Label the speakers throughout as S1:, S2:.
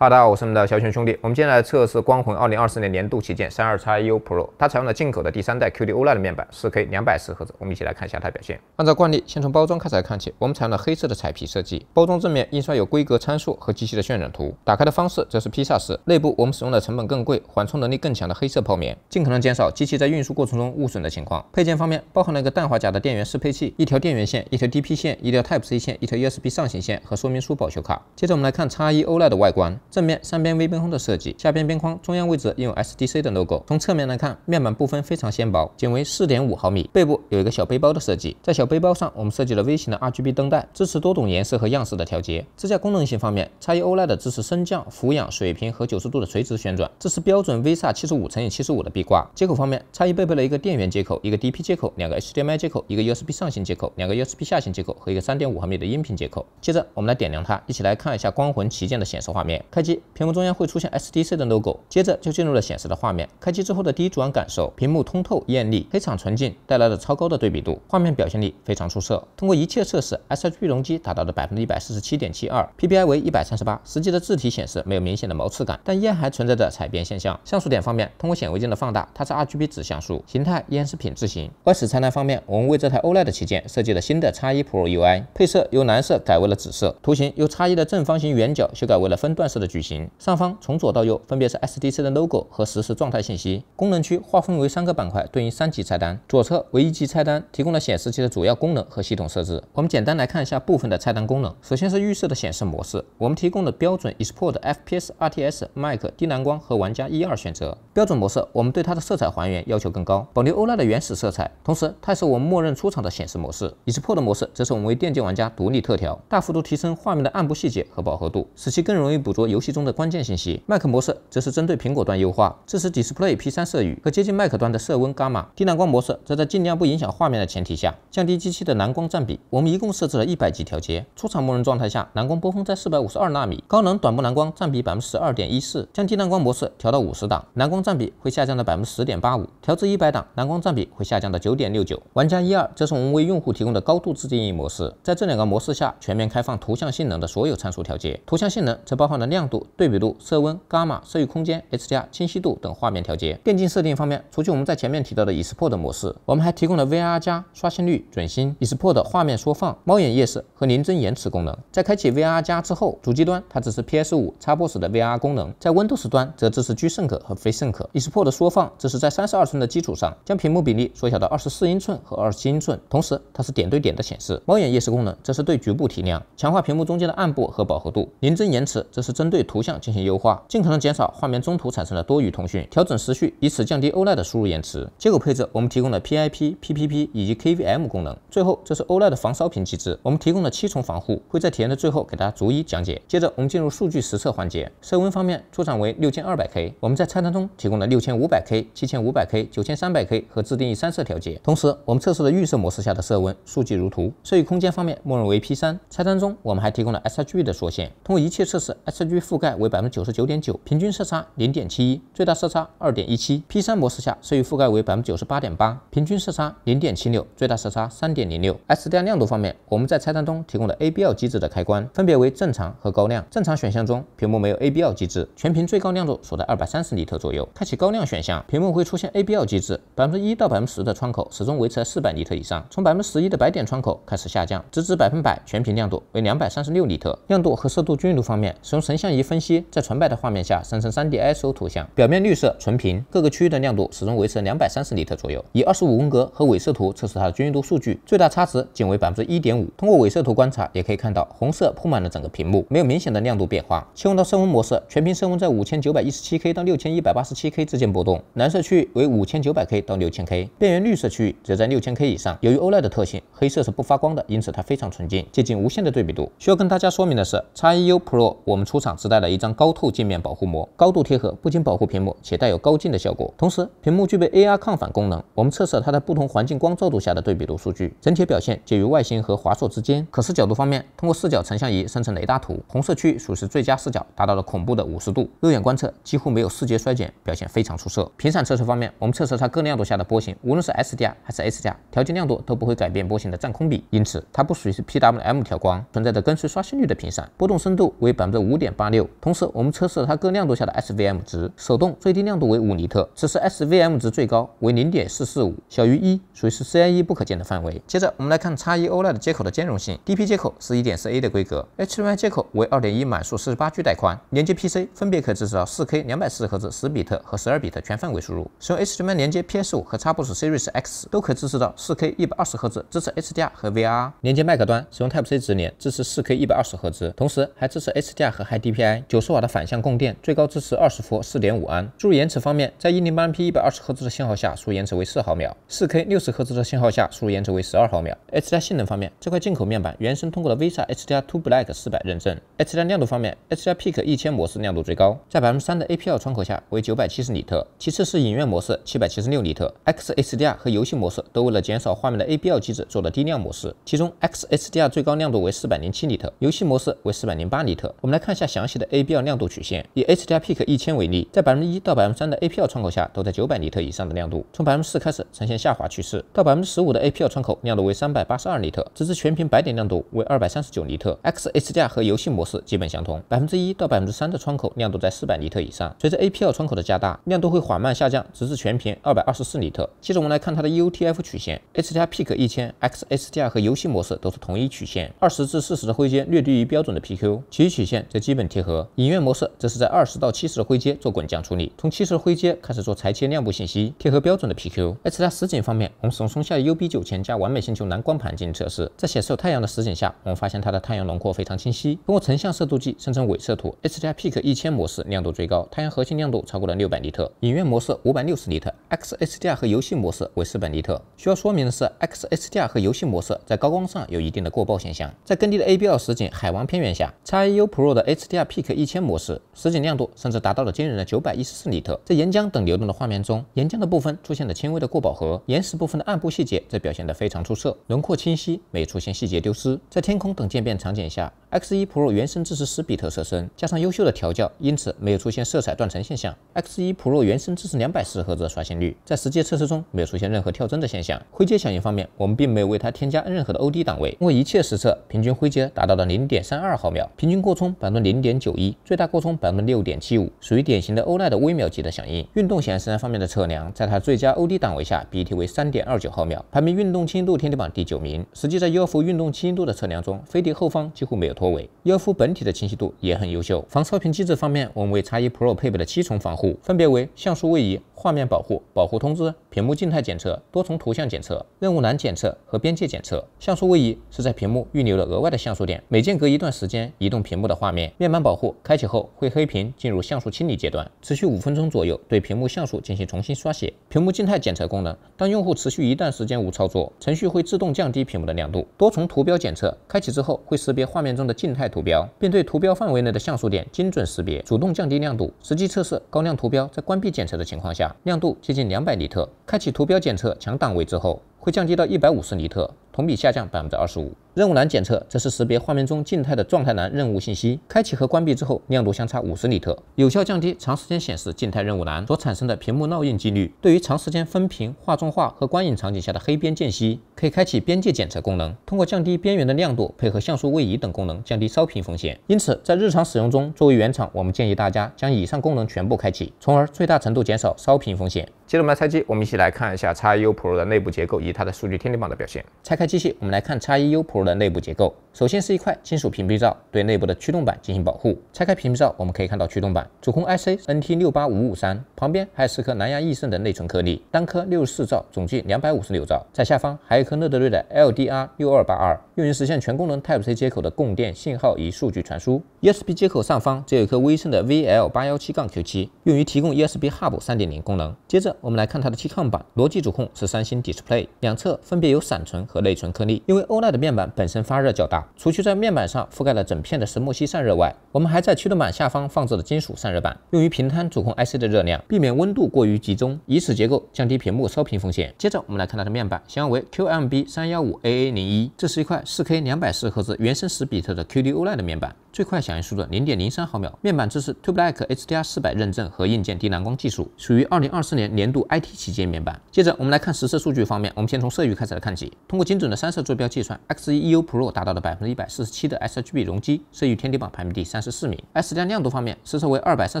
S1: 哈，喽，大家，好，我是你们的小熊兄弟。我们今天来测试光魂二零二四年年度旗舰三二叉 U Pro，它采用了进口的第三代 QD-OLED 面板，四 K 两百0赫兹。我们一起来看一下它表现。按照惯例，先从包装开始来看起。我们采用了黑色的彩皮设计，包装正面印刷有规格参数和机器的渲染图。打开的方式则是披萨式，内部我们使用的成本更贵、缓冲能力更强的黑色泡棉，尽可能减少机器在运输过程中误损的情况。配件方面包含了一个氮化钾的电源适配器、一条电源线、一条 DP 线、一条 Type C 线、一条 USB 上行线和说明书、保修卡。接着我们来看叉一 OLED 的外观。正面三边微边框的设计，下边边框中央位置印有 SDC 的 logo。从侧面来看，面板部分非常纤薄，仅为四点五毫米。背部有一个小背包的设计，在小背包上，我们设计了微型的 RGB 灯带，支持多种颜色和样式的调节。支架功能性方面，差 o 欧 e 的支持升降、俯仰、水平和九十度的垂直旋转。支持标准 VSA 七十五乘以七十五的壁挂。接口方面，叉一配备了一个电源接口、一个 DP 接口、两个 HDMI 接口、一个 USB 上行接口、两个 USB 下行接口和一个三点五毫米的音频接口。接着，我们来点亮它，一起来看一下光魂旗舰的显示画面。开机，屏幕中央会出现 s d c 的 logo，接着就进入了显示的画面。开机之后的第一主观感受，屏幕通透艳丽，黑场纯净，带来了超高的对比度，画面表现力非常出色。通过一切测试，HDR s 积达到了百分之一百四十七点七二，PPI 为一百三十八，实际的字体显示没有明显的毛刺感，但依然还存在着彩边现象。像素点方面，通过显微镜的放大，它是 RGB 指像素形态，依然是品质型。外饰菜单方面，我们为这台 o l e 的旗舰设计了新的叉一 Pro UI 配色，由蓝色改为了紫色，图形由叉一的正方形圆角修改为了分段式的。矩形上方从左到右分别是 SDC 的 logo 和实时状态信息。功能区划分为三个板块，对应三级菜单。左侧为一级菜单，提供了显示器的主要功能和系统设置。我们简单来看一下部分的菜单功能。首先是预设的显示模式，我们提供的标准、ESport、FPS、RTS、Mac、低蓝光和玩家一二选择。标准模式，我们对它的色彩还原要求更高，保留欧拉的原始色彩。同时，它也是我们默认出厂的显示模式。ESport 模式，则是我们为电竞玩家独立特调，大幅度提升画面的暗部细节和饱和度，使其更容易捕捉游。游戏中的关键信息。Mac 模式则是针对苹果端优化，支持 Display P3 色域和接近 Mac 端的色温伽马。低蓝光模式则在尽量不影响画面的前提下，降低机器的蓝光占比。我们一共设置了一百级调节，出厂默认状态下，蓝光波峰在四百五十二纳米，高能短波蓝光占比百分之十二点一四。将低蓝光模式调到五十档，蓝光占比会下降到百分之十点八五；调至一百档，蓝光占比会下降到九点六九。玩家一二则是我们为用户提供的高度自定义模式，在这两个模式下，全面开放图像性能的所有参数调节。图像性能则包含了亮度对比度、色温、伽马、色域空间、HDR、清晰度等画面调节。电竞设定方面，除去我们在前面提到的 ESport 模式，我们还提供了 VR 加、刷新率、准星、ESport 画面缩放、猫眼夜视和零帧延迟功能。在开启 VR 加之后，主机端它支持 PS5 叉 box 的 VR 功能，在 Windows 端则支持 G-Sync 和 f r e ESport 的缩放，这是在三十二寸的基础上，将屏幕比例缩小到二十四英寸和二十七英寸，同时它是点对点的显示。猫眼夜视功能，这是对局部提亮，强化屏幕中间的暗部和饱和度。零帧延迟，这是针对。对图像进行优化，尽可能减少画面中途产生的多余通讯，调整时序，以此降低 OLED 的输入延迟。接口配置，我们提供了 PIP、PPP 以及 KVM 功能。最后，这是 o l e 的防烧屏机制，我们提供了七重防护，会在体验的最后给大家逐一讲解。接着，我们进入数据实测环节。色温方面，出厂为 6200K，我们在菜单中提供了 6500K、7500K、9300K 和自定义三色调节。同时，我们测试的预设模式下的色温数据如图。色域空间方面，默认为 P3，菜单中我们还提供了 sRGB 的缩限。通过一切测试，sRGB。覆盖为百分之九十九点九，平均色差零点七一，最大色差二点一七。P3 模式下，色域覆盖为百分之九十八点八，平均色差零点七六，最大色差三点零六。SDR 亮度方面，我们在菜单中提供的 ABL 机制的开关分别为正常和高亮。正常选项中，屏幕没有 ABL 机制，全屏最高亮度锁在二百三十尼特左右。开启高亮选项，屏幕会出现 ABL 机制，百分之一到百分之十的窗口始终维持在四百尼特以上，从百分十一的白点窗口开始下降，直至百分百全屏亮度为两百三十六尼特。亮度和色度均匀度方面，使用神像。进仪分析，在纯白的画面下生成 3D ISO 图像，表面绿色纯平，各个区域的亮度始终维持两百三十尼特左右。以二十五宫格和伪色图测试它的均匀度数据，最大差值仅为百分之一点五。通过伪色图观察，也可以看到红色铺满了整个屏幕，没有明显的亮度变化。切换到升温模式，全屏升温在五千九百一十七 K 到六千一百八十七 K 之间波动，蓝色区域为五千九0 K 到六千 K，边缘绿色区域则在六千 K 以上。由于 OLED 的特性，黑色是不发光的，因此它非常纯净，接近无限的对比度。需要跟大家说明的是，XU Pro 我们出厂。自带了一张高透镜面保护膜，高度贴合，不仅保护屏幕，且带有高镜的效果。同时，屏幕具备 AR 抗反功能。我们测试了它在不同环境光照度下的对比度数据，整体表现介于外星和华硕之间。可视角度方面，通过视角成像仪生成雷达图，红色区域属于最佳视角，达到了恐怖的五十度。肉眼观测几乎没有视觉衰减，表现非常出色。频闪测试方面，我们测试它各亮度下的波形，无论是 s d r 还是 H 加，调节亮度都不会改变波形的占空比，因此它不属于是 PWM 调光，存在着跟随刷新率的频闪，波动深度为百分之五点八。六。同时，我们测试了它各亮度下的 S V M 值，手动最低亮度为五尼特，此时 S V M 值最高为零点四四五，小于一，属于是 C I E 不可见的范围。接着，我们来看叉一 OLED 接口的兼容性。D P 接口是一点四 A 的规格，H D M I 接口为二点一满速四十八 G 带宽，连接 P C 分别可支持到四 K 两百四十赫兹十比特和十二比特全范围输入。使用 H D M I 连接 P S 五和 x Bose Series X 都可支持到四 K 一百二十赫兹，支持 HDR 和 V R。连接麦克端，使用 Type C 直连，支持四 K 一百二十赫兹，同时还支持 HDR 和 Hi D P。MPI，九十瓦的反向供电，最高支持二十伏四点五安。输入延迟方面，在一零八 P 一百二十赫兹的信号下，输入延迟为四毫秒；四 K 六十赫兹的信号下，输入延迟为十二毫秒。HDR 性能方面，这块进口面板原生通过了 v i s a HDR Two Black 四百认证。HDR 亮度方面，HDR Peak 一千模式亮度最高，在百分之三的 APL 窗口下为九百七十尼特，其次是影院模式七百七十六尼特。X HDR 和游戏模式都为了减少画面的 APL 机制做的低亮模式，其中 X HDR 最高亮度为四百零七尼特，游戏模式为四百零八尼特。我们来看一下详。的 A P L 亮度曲线，以 H+Peak 一千为例，在百分之一到百分之三的 A P L 窗口下都在九百尼特以上的亮度，从百分之四开始呈现下滑趋势，到百分之十五的 A P L 窗口亮度为三百八十二尼特，直至全屏白点亮度为二百三十九尼特。X HDR 和游戏模式基本相同，百分之一到百分之三的窗口亮度在四百尼特以上，随着 A P L 窗口的加大，亮度会缓慢下降，直至全屏二百二十四尼特。接着我们来看它的 U T F 曲线，H+Peak 一千、X HDR 和游戏模式都是同一曲线，二十至四十的灰阶略低于标准的 P Q，其余曲线则基本。配合影院模式，则是在二十到七十的灰阶做滚降处理，从七十的灰阶开始做裁切亮部信息，贴合标准的 P Q。而其实景方面，我们使用松下 U B 九千加完美星球蓝光盘进行测试，在显示有太阳的实景下，我们发现它的太阳轮廓非常清晰。通过成像色度计生成伪色图，H D R Pick 一千模式亮度最高，太阳核心亮度超过了六百尼特，影院模式五百六十尼特，X H D R 和游戏模式为四百尼特。需要说明的是，X H D R 和游戏模式在高光上有一定的过曝现象。在更低的 A B L 实景海王片源下，X E U Pro 的 H D R。Pik 一千模式，实景亮度甚至达到了惊人的九百一十四尼特。在岩浆等流动的画面中，岩浆的部分出现了轻微的过饱和，岩石部分的暗部细节则表现得非常出色，轮廓清晰，没出现细节丢失。在天空等渐变场景下，X 一 Pro 原生支持十比特色深，加上优秀的调教，因此没有出现色彩断层现象。X 一 Pro 原生支持两百四十赫兹刷新率，在实际测试中没有出现任何跳帧的现象。灰阶响应方面，我们并没有为它添加任何的 OD 档位，通过一切实测，平均灰阶达到了零点三二毫秒，平均过充百分之零点。九一最大扩充百分之六点七五，属于典型的欧奈的微秒级的响应。运动显示方面，的测量在它最佳 OD 档位下，BT 为三点二九毫秒，排名运动清晰度天地榜第九名。实际在 UFO 运动清晰度的测量中，飞碟后方几乎没有拖尾，UFO 本体的清晰度也很优秀。防超屏机制方面，我们为叉一 Pro 配备了七重防护，分别为像素位移、画面保护、保护通知、屏幕静态检测、多重图像检测、任务栏检测和边界检测。像素位移是在屏幕预留了额外的像素点，每间隔一段时间移动屏幕的画面面板保。保护开启后会黑屏进入像素清理阶段，持续五分钟左右对屏幕像素进行重新刷写。屏幕静态检测功能，当用户持续一段时间无操作，程序会自动降低屏幕的亮度。多重图标检测开启之后会识别画面中的静态图标，并对图标范围内的像素点精准识别，主动降低亮度。实际测试高亮图标在关闭检测的情况下亮度接近两百尼特，开启图标检测强档位之后会降低到一百五十尼特。同比下降百分之二十五。任务栏检测则是识别画面中静态的状态栏任务信息，开启和关闭之后亮度相差五十尼特，有效降低长时间显示静态任务栏所产生的屏幕烙印几率。对于长时间分屏、画中画和观影场景下的黑边间隙，可以开启边界检测功能，通过降低边缘的亮度，配合像素位移等功能，降低烧屏风险。因此，在日常使用中，作为原厂，我们建议大家将以上功能全部开启，从而最大程度减少烧屏风险。接着我们来拆机，我们一起来看一下 XU Pro 的内部结构以及它的数据天地榜的表现。拆开。继续，我们来看叉一 U Pro 的内部结构。首先是一块金属屏蔽罩，对内部的驱动板进行保护。拆开屏蔽罩，我们可以看到驱动板主控 IC NT 六八五五三，旁边还有四颗蓝牙易盛的内存颗粒，单颗六十四兆，总计两百五十六兆。在下方还有一颗乐德瑞的 LDR 六二八二，用于实现全功能 Type-C 接口的供电信号与数据传输。USB 接口上方只有一颗微升的 VL 八幺七杠 Q 七，用于提供 USB Hub 三点零功能。接着我们来看它的 T 抗板，逻辑主控是三星 Display，两侧分别有闪存和内存颗粒。因为 O l e d 的面板本身发热较大，除去在面板上覆盖了整片的石墨烯散热外，我们还在驱动板下方放置了金属散热板，用于平摊主控 IC 的热量，避免温度过于集中，以此结构降低屏幕烧屏风险。接着我们来看它的面板，型号为 QMB 三幺五 AA 零一，这是一块四 K 两百四十赫兹原生十比特的 QD O l e d 的面板，最快。响应速度零点零三毫秒，面板支持 Triple HDR 四百认证和硬件低蓝光技术，属于二零二四年年度 I T 旗舰面板。接着我们来看实测数据方面，我们先从色域开始来看起。通过精准的三色坐标计算，X1E U Pro 达到了百分之一百四十七的 sRGB 容积，色域天地榜排名第三十四名。S 加亮度方面，实测为二百三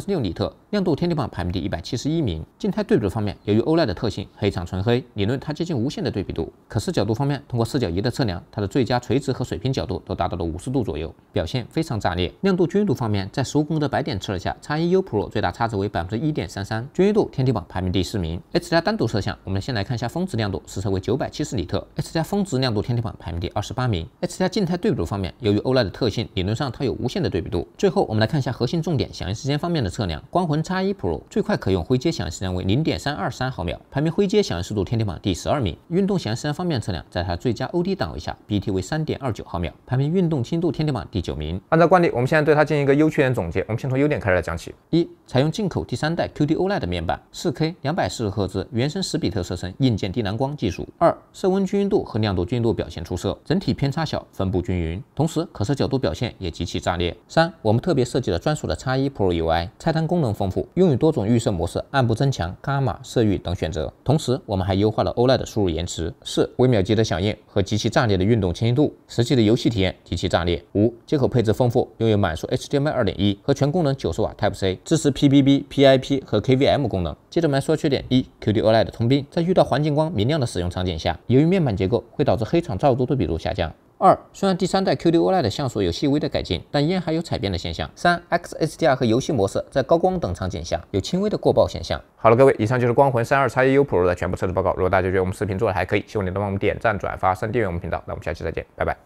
S1: 十六尼特，亮度天地榜排名第一百七十一名。静态对比方面，由于 OLED 的特性，黑场纯黑，理论它接近无限的对比度。可视角度方面，通过视角仪的测量，它的最佳垂直和水平角度都达到了五十度左右，表现非常炸裂。亮度均匀度方面，在十五宫的白点测了下，叉一 U Pro 最大差值为百分之一点三三，均匀度天梯榜排名第四名。H 加单独摄像，我们先来看一下峰值亮度实测为九百七十尼特，H 加峰值亮度天梯榜排名第二十八名。H 加静态对比度方面，由于 OLED 的特性，理论上它有无限的对比度。最后，我们来看一下核心重点响应时间方面的测量，光魂叉一 Pro 最快可用灰阶响应时间为零点三二三毫秒，排名灰阶响应速度天梯榜第十二名。运动响应时间方面测量，在它最佳 OD 档位下，BT 为三点二九毫秒，排名运动轻度天梯榜第九名。按照惯例，我们。现在对它进行一个优缺点总结。我们先从优点开始来讲起：一、采用进口第三代 QD OLED 面板，4K 两百四十赫兹，原生十比特色深，硬件低蓝光技术；二、色温均匀度和亮度均匀度表现出色，整体偏差小，分布均匀，同时可视角度表现也极其炸裂；三、我们特别设计了专属的叉一 Pro UI，菜单功能丰富，拥有多种预设模式、暗部增强、伽马色域等选择，同时我们还优化了 OLED 输入延迟；四、微秒级的响应和极其炸裂的运动清晰度，实际的游戏体验极其炸裂；五、接口配置丰富，拥有。满足 HDMI 二点一和全功能九十瓦 Type C，支持 p b b PIP 和 KVM 功能。接着我们来说缺点：一、QD-OLED 通病，在遇到环境光明亮的使用场景下，由于面板结构会导致黑场照度对比度下降；二、虽然第三代 QD-OLED 像素有细微的改进，但依然还有彩变的现象；三、X HDR 和游戏模式在高光等场景下有轻微的过曝现象。好了，各位，以上就是光魂三二叉一 U Pro 的全部测试报告。如果大家觉得我们视频做的还可以，希望你能帮我们点赞、转发、三订阅我们频道。那我们下期再见，拜拜。